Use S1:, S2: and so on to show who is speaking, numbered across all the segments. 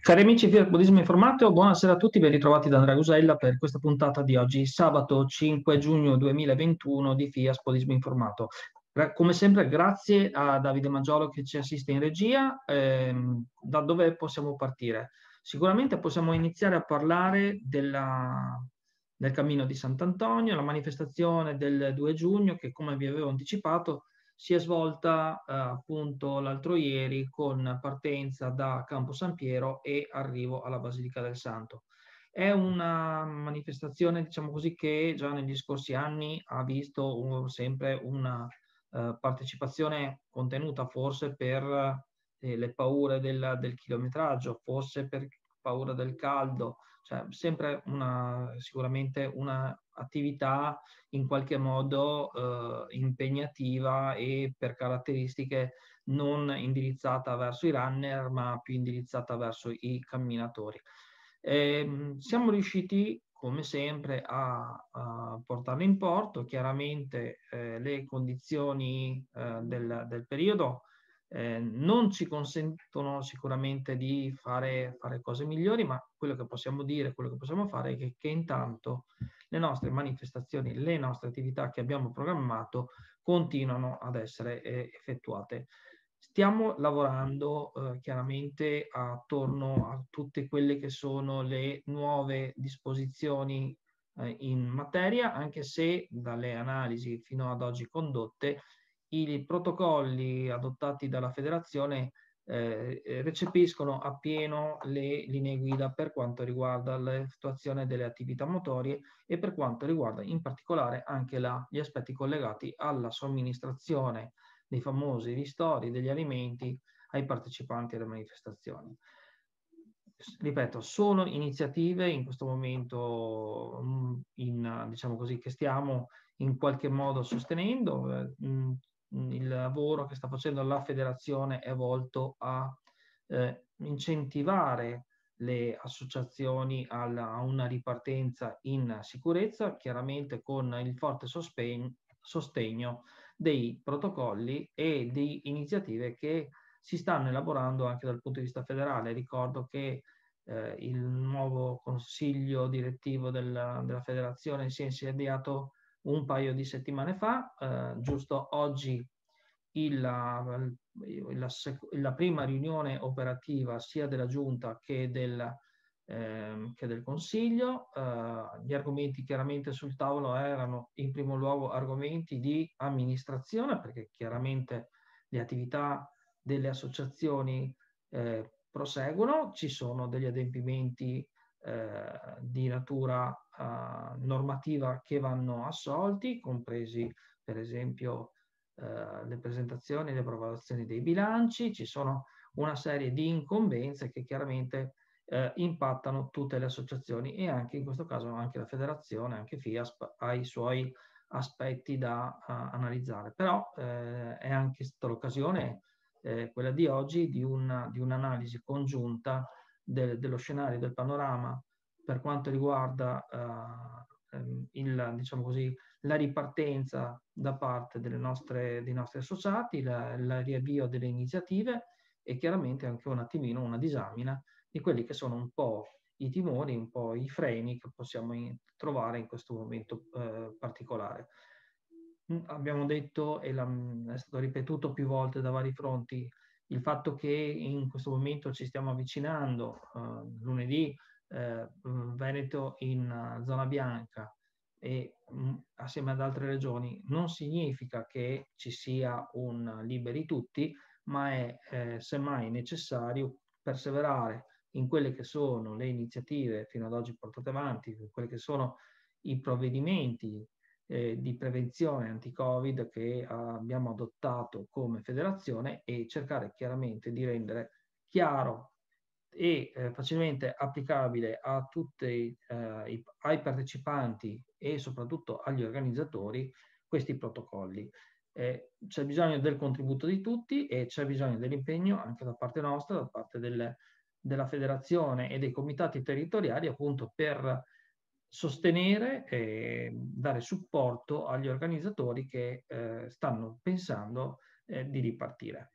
S1: Cari amici di Buddismo Informato, buonasera a tutti, ben ritrovati da Andrea Gusella per questa puntata di oggi, sabato 5 giugno 2021 di FIAS Buddismo Informato. Come sempre grazie a Davide Maggiolo che ci assiste in regia, ehm, da dove possiamo partire? Sicuramente possiamo iniziare a parlare della, del cammino di Sant'Antonio, la manifestazione del 2 giugno che come vi avevo anticipato si è svolta eh, appunto l'altro ieri con partenza da Campo San Piero e arrivo alla Basilica del Santo. È una manifestazione, diciamo così, che già negli scorsi anni ha visto un, sempre una eh, partecipazione contenuta, forse per eh, le paure del, del, chilometraggio, forse per paura del caldo, cioè sempre una, sicuramente una attività in qualche modo eh, impegnativa e per caratteristiche non indirizzata verso i runner ma più indirizzata verso i camminatori. E, ehm, siamo riusciti come sempre a, a portarlo in porto, chiaramente eh, le condizioni eh, del, del, periodo eh, non ci consentono sicuramente di fare, fare, cose migliori, ma quello che possiamo dire, quello che possiamo fare è che, che intanto le nostre manifestazioni, le nostre attività che abbiamo programmato continuano ad essere eh, effettuate. Stiamo lavorando eh, chiaramente attorno a tutte quelle che sono le nuove disposizioni eh, in materia, anche se dalle analisi fino ad oggi condotte i protocolli adottati dalla federazione eh, eh, recepiscono appieno le linee guida per quanto riguarda l'effettuazione delle attività motorie e per quanto riguarda in particolare anche la, gli aspetti collegati alla somministrazione dei famosi ristori degli alimenti ai partecipanti alle manifestazioni. Ripeto, sono iniziative in questo momento mm, in, diciamo così, che stiamo in qualche modo sostenendo. Eh, mm, il lavoro che sta facendo la federazione è volto a eh, incentivare le associazioni alla, a una ripartenza in sicurezza, chiaramente con il forte sostegno, sostegno dei protocolli e di iniziative che si stanno elaborando anche dal punto di vista federale. Ricordo che eh, il nuovo consiglio direttivo della, della federazione si è insediato un paio di settimane fa, eh, giusto oggi il, eh, la, la, la, prima riunione operativa sia della Giunta che del, eh, che del Consiglio. Eh, gli argomenti chiaramente sul tavolo erano in primo luogo argomenti di amministrazione, perché chiaramente le attività delle associazioni eh, proseguono, ci sono degli adempimenti eh, di natura eh, normativa che vanno assolti, compresi per esempio uh, le presentazioni e le approvazioni dei bilanci, ci sono una serie di incombenze che chiaramente eh, impattano tutte le associazioni e anche in questo caso anche la federazione, anche FIASP ha i suoi aspetti da uh, analizzare. Però eh, è anche stata l'occasione, eh, quella di oggi, di, una, di un'analisi congiunta de, dello scenario, del panorama per quanto riguarda eh, ehm, il, diciamo così, la ripartenza da parte nostre, dei nostri associati, il riavvio delle iniziative e chiaramente anche un attimino una disamina di quelli che sono un po' i timori, un po' i freni che possiamo in, trovare in questo momento eh, particolare. Mm, abbiamo detto, e la, è stato ripetuto più volte da vari fronti, il fatto che in questo momento ci stiamo avvicinando, eh, lunedì eh, Veneto in eh, zona bianca e mh, mm, assieme ad altre regioni non significa che ci sia un liberi tutti, ma è eh, semmai necessario perseverare in quelle che sono le iniziative fino ad oggi portate avanti, in quelli che sono i provvedimenti eh, di prevenzione anti-Covid che abbiamo adottato come federazione e cercare chiaramente di rendere chiaro e eh, facilmente applicabile a tutti eh, i, ai partecipanti e soprattutto agli organizzatori questi protocolli. Eh, c'è bisogno del contributo di tutti e c'è bisogno dell'impegno anche da parte nostra, da parte del, della federazione e dei comitati territoriali appunto per sostenere e dare supporto agli organizzatori che eh, stanno pensando eh, di ripartire.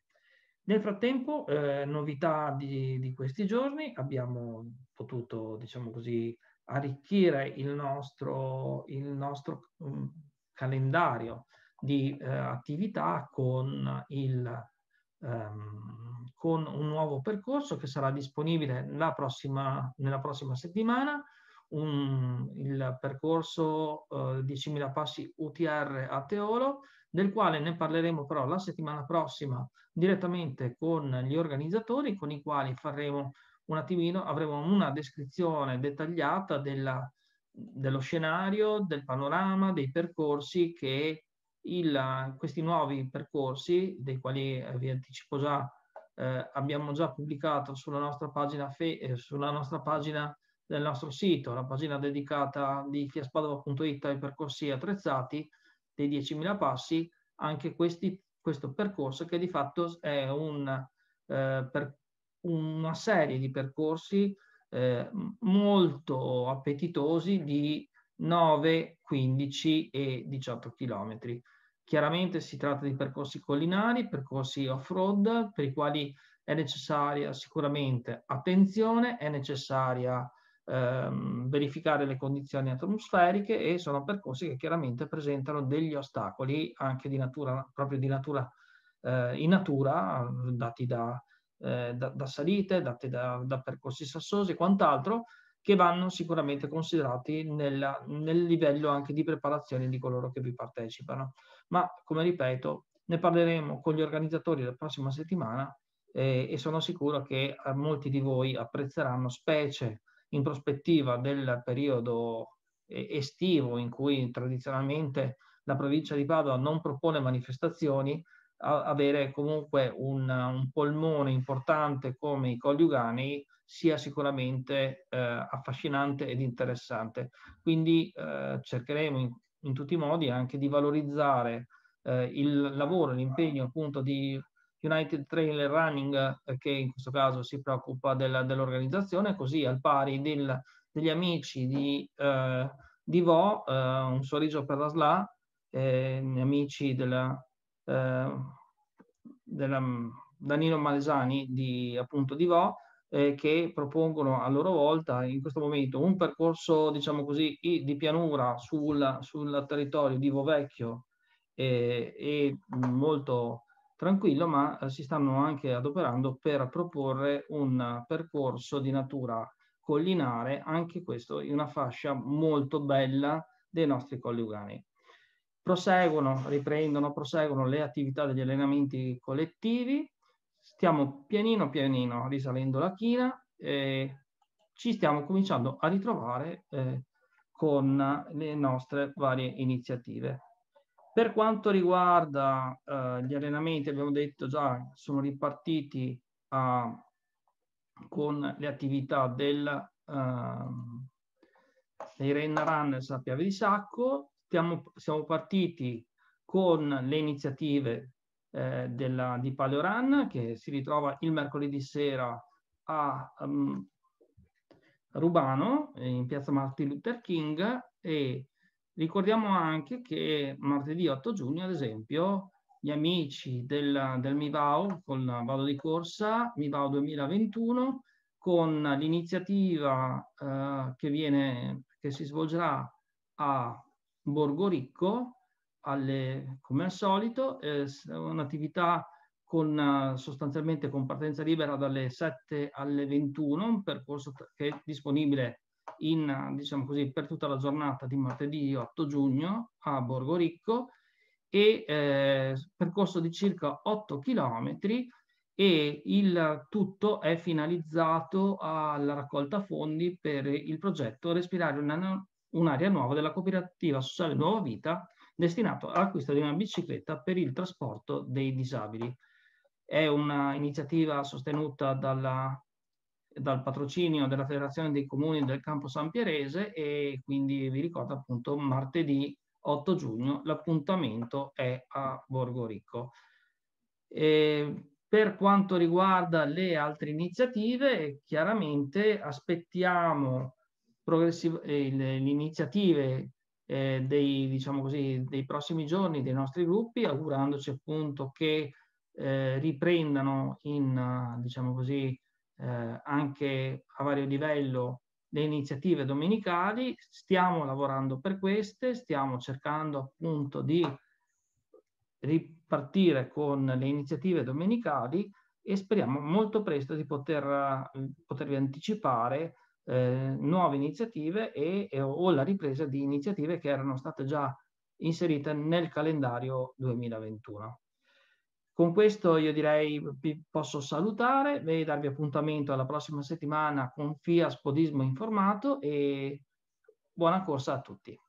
S1: Nel frattempo, eh, novità di, di, questi giorni, abbiamo potuto, diciamo così, arricchire il nostro, il nostro mh, mm, calendario di eh, attività con, il, ehm, con, un nuovo percorso che sarà disponibile prossima, nella prossima settimana, un, il percorso eh, 10.000 passi UTR a Teolo, del quale ne parleremo però la settimana prossima direttamente con gli organizzatori, con i quali faremo un attimino, avremo una descrizione dettagliata della, dello scenario, del panorama, dei percorsi che il, questi nuovi percorsi, dei quali eh, vi anticipo già, eh, abbiamo già pubblicato sulla nostra pagina, fe, eh, sulla nostra pagina del nostro sito, la pagina dedicata di fiaspadova.it ai percorsi attrezzati, dei 10.000 passi anche questi, questo percorso che di fatto è un, eh, per una serie di percorsi eh, molto appetitosi di 9, 15 e 18 km. Chiaramente si tratta di percorsi collinari, percorsi off-road, per i quali è necessaria sicuramente attenzione, è necessaria Ehm, verificare le condizioni atmosferiche e sono percorsi che chiaramente presentano degli ostacoli anche di natura, proprio di natura, eh, in natura, dati da, eh, da, da salite, dati da, da, percorsi sassosi e quant'altro, che vanno sicuramente considerati nella, nel livello anche di preparazione di coloro che vi partecipano. Ma come ripeto, ne parleremo con gli organizzatori la prossima settimana eh, e sono sicuro che eh, molti di voi apprezzeranno specie in prospettiva del periodo eh, estivo in cui tradizionalmente la provincia di Padova non propone manifestazioni, avere comunque un, un, polmone importante come i Colli sia sicuramente eh, affascinante ed interessante. Quindi eh, cercheremo in, in, tutti i modi anche di valorizzare eh, il lavoro, l'impegno appunto di United Trail Running, eh, che in questo caso si preoccupa della, dell'organizzazione, così al pari del, degli amici di, eh, di Vo, eh, un sorriso per la SLA, eh, amici della, eh, della mm, Danilo Malesani di, appunto, di Vo, eh, che propongono a loro volta in questo momento un percorso, diciamo così, di pianura sul, sul territorio di Vovecchio e molto tranquillo, ma eh, si stanno anche adoperando per proporre un eh, percorso di natura collinare, anche questo in una fascia molto bella dei nostri colli ugani. Proseguono, riprendono, proseguono le attività degli allenamenti collettivi, stiamo pianino pianino risalendo la china e ci stiamo cominciando a ritrovare eh, con le nostre varie iniziative. Per quanto riguarda eh, gli allenamenti, abbiamo detto già, sono ripartiti a, ah, con le attività del, eh, dei Renna Runners a Piave di Sacco. Stiamo, siamo partiti con le iniziative eh, della, di Paleo Run, che si ritrova il mercoledì sera a um, Rubano, in piazza Martin Luther King, e Ricordiamo anche che martedì 8 giugno, ad esempio, gli amici del, del MIVAO, con Vado di Corsa, MIVAO 2021, con l'iniziativa eh, che, viene, che si svolgerà a Borgoricco, alle, come al solito, eh, un'attività con, sostanzialmente con partenza libera dalle 7 alle 21, un percorso che è disponibile in, diciamo così, per tutta la giornata di martedì 8 giugno a Borgo Ricco e eh, percorso di circa 8 km e il tutto è finalizzato alla raccolta fondi per il progetto Respirare un'area nuova della cooperativa sociale Nuova Vita destinato all'acquisto di una bicicletta per il trasporto dei disabili. È un'iniziativa sostenuta dalla dal patrocinio della Federazione dei Comuni del Campo San Pierese e quindi vi ricordo appunto martedì 8 giugno l'appuntamento è a Borgo Ricco. E per quanto riguarda le altre iniziative, chiaramente aspettiamo eh, le, le iniziative eh, dei, diciamo così, dei prossimi giorni dei nostri gruppi, augurandoci appunto che eh, riprendano in, diciamo così, eh, anche a vario livello le iniziative domenicali, stiamo lavorando per queste, stiamo cercando appunto di ripartire con le iniziative domenicali e speriamo molto presto di poter, potervi anticipare eh, nuove iniziative e, e, o la ripresa di iniziative che erano state già inserite nel calendario 2021. Con questo io direi vi posso salutare e darvi appuntamento alla prossima settimana con FIAS Podismo Informato e buona corsa a tutti.